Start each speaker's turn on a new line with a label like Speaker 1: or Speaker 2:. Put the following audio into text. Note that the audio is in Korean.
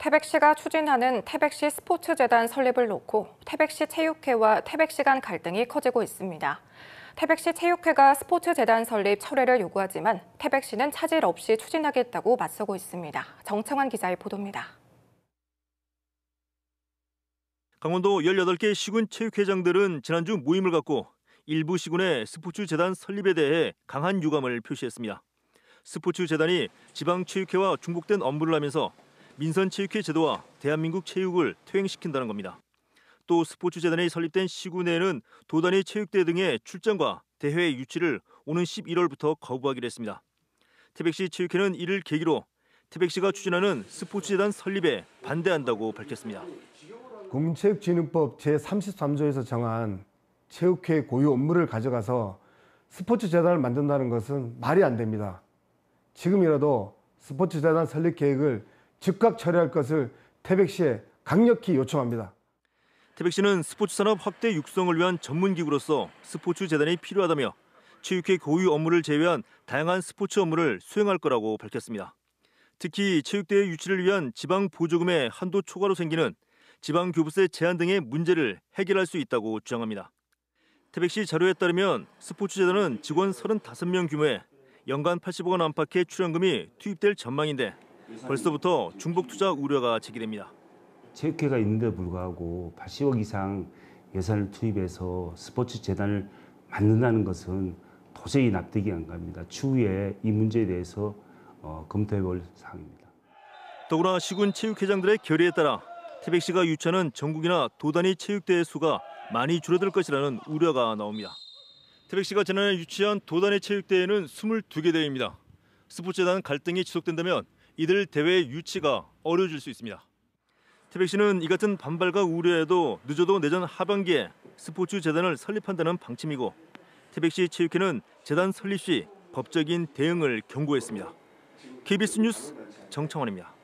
Speaker 1: 태백시가 추진하는 태백시 스포츠재단 설립을 놓고 태백시 체육회와 태백시 간 갈등이 커지고 있습니다. 태백시 체육회가 스포츠재단 설립 철회를 요구하지만 태백시는 차질 없이 추진하겠다고 맞서고 있습니다. 정청환 기자의 보도입니다. 강원도 18개 시군 체육회장들은 지난주 모임을 갖고 일부 시군의 스포츠 재단 설립에 대해 강한 유감을 표시했습니다. 스포츠 재단이 지방 체육회와 중복된 업무를 하면서 민선 체육회 제도와 대한민국 체육을 퇴행시킨다는 겁니다. 또 스포츠 재단이 설립된 시구 내에는 도단의 체육대 등의 출전과 대회 유치를 오는 11월부터 거부하기로 했습니다. 태백시 체육회는 이를 계기로 태백시가 추진하는 스포츠 재단 설립에 반대한다고 밝혔습니다.
Speaker 2: 국민체육진흥법 제33조에서 정한 체육회 고유 업무를 가져가서 스포츠 재단을 만든다는 것은 말이 안 됩니다. 지금이라도 스포츠 재단 설립 계획을 즉각 처리할 것을 태백시에 강력히 요청합니다. 태백시는 스포츠
Speaker 1: 산업 확대 육성을 위한 전문 기구로서 스포츠 재단이 필요하다며 체육회 고위 업무를 제외한 다양한 스포츠 업무를 수행할 거라고 밝혔습니다. 특히 체육대회 유치를 위한 지방 보조금의 한도 초과로 생기는 지방 교부세 제한 등의 문제를 해결할 수 있다고 주장합니다. 태백시 자료에 따르면 스포츠재단은 직원 35명 규모에 연간 80억 원 안팎의 출연금이 투입될 전망인데 벌써부터 중복 투자 우려가 제기됩니다.
Speaker 3: 체육회가 있는데 불구하고 80억 이상 예산을 투입해서 스포츠 재단을 만든다는 것은 도저히 납득이 안 갑니다. 추후에 이 문제에 대해서 어, 검토해 볼 사항입니다.
Speaker 1: 더구나 시군 체육회장들의 결의에 따라 태백시가 유치하는 전국이나 도단위 체육대회 수가 많이 줄어들 것이라는 우려가 나옵니다. 태백시가 지난해 유치한 도단위 체육대회는 22개 대회입니다. 스포츠재단 갈등이 지속된다면 이들 대회의 유치가 어려워질 수 있습니다. 태백 씨는 이 같은 반발과 우려에도 늦어도 내년 하반기에 스포츠 재단을 설립한다는 방침이고 태백 시 체육회는 재단 설립 시 법적인 대응을 경고했습니다. KBS 뉴스 정청원입니다.